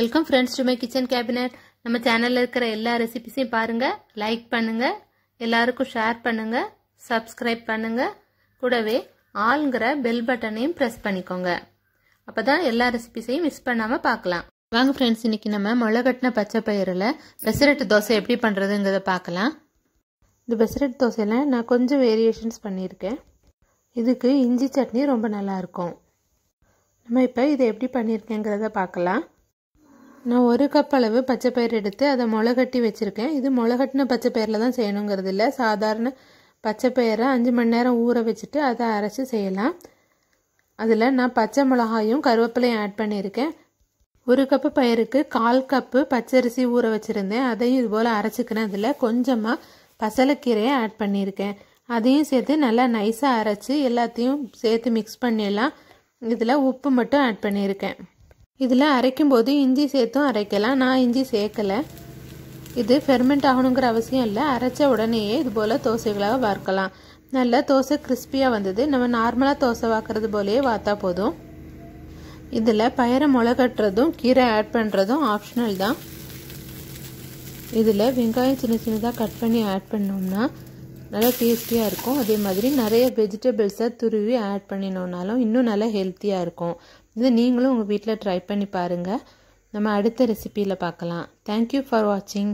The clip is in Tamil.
welcome friends to my kitchen cabinet நம்ம சேனலில் இருக்கிற எல்லா ரெசிபிஸையும் பாருங்கள் லைக் பண்ணுங்கள் எல்லாருக்கும் ஷேர் பண்ணுங்கள் சப்ஸ்கிரைப் பண்ணுங்கள் கூடவே ஆளுங்கிற பெல் பட்டனையும் ப்ரெஸ் பண்ணிக்கோங்க அப்போ தான் எல்லா ரெசிபிஸையும் மிஸ் பண்ணாமல் பார்க்கலாம் வாங்க ஃப்ரெண்ட்ஸ் இன்றைக்கி நம்ம மொளை கட்டின பச்சை பயிரில் பெசரட்டு தோசை எப்படி பண்ணுறதுங்கிறத பார்க்கலாம் இந்த பெசரட்டு தோசையில் நான் கொஞ்சம் வேரியேஷன்ஸ் பண்ணியிருக்கேன் இதுக்கு இஞ்சி சட்னி ரொம்ப நல்லாயிருக்கும் நம்ம இப்போ இதை எப்படி பண்ணியிருக்கேங்கிறத பார்க்கலாம் நான் ஒரு கப் அளவு பச்சை பயிர் எடுத்து அதை முளைகட்டி வச்சுருக்கேன் இது முளைகட்டின பச்சை பயிரில் தான் செய்யணுங்கிறது இல்லை சாதாரண பச்சை பயிரை அஞ்சு மணி நேரம் ஊற வச்சுட்டு அதை அரைச்சி செய்யலாம் அதில் நான் பச்சை மிளகாயும் கருவேப்பிலையும் ஆட் பண்ணியிருக்கேன் ஒரு கப்பு பயிருக்கு கால் கப்பு பச்சரிசி ஊற வச்சுருந்தேன் அதையும் இதுபோல் அரைச்சிக்கிறேன் அதில் கொஞ்சமாக பசலைக்கீரையை ஆட் பண்ணியிருக்கேன் அதையும் சேர்த்து நல்லா நைஸாக அரைச்சி எல்லாத்தையும் சேர்த்து மிக்ஸ் பண்ணிடலாம் இதில் உப்பு மட்டும் ஆட் பண்ணியிருக்கேன் இதில் அரைக்கும்போது இஞ்சி சேர்த்தும் அரைக்கலாம் நான் இஞ்சி சேர்க்கலை இது ஃபெர்மெண்ட் ஆகணுங்கிற அவசியம் இல்லை அரைச்ச உடனேயே இது போல் தோசைகளாக வார்க்கலாம் நல்லா தோசை கிறிஸ்பியாக வந்தது நம்ம நார்மலாக தோசை வாக்குறது போலேயே வார்த்தா போதும் இதில் பயிரை முளைக்கட்டுறதும் கீரை ஆட் பண்ணுறதும் ஆப்ஷனல் தான் இதில் வெங்காயம் சின்ன சின்னதாக கட் பண்ணி ஆட் பண்ணோம்னா நல்லா டேஸ்டியாக இருக்கும் அதே மாதிரி நிறைய வெஜிடபிள்ஸை துருவி ஆட் பண்ணினோம்னாலும் இன்னும் நல்லா ஹெல்த்தியாக இருக்கும் இது நீங்களும் உங்கள் வீட்டில் ட்ரை பண்ணி பாருங்கள் நம்ம அடுத்த ரெசிப்பியில் பார்க்கலாம் தேங்க்யூ ஃபார் வாட்சிங்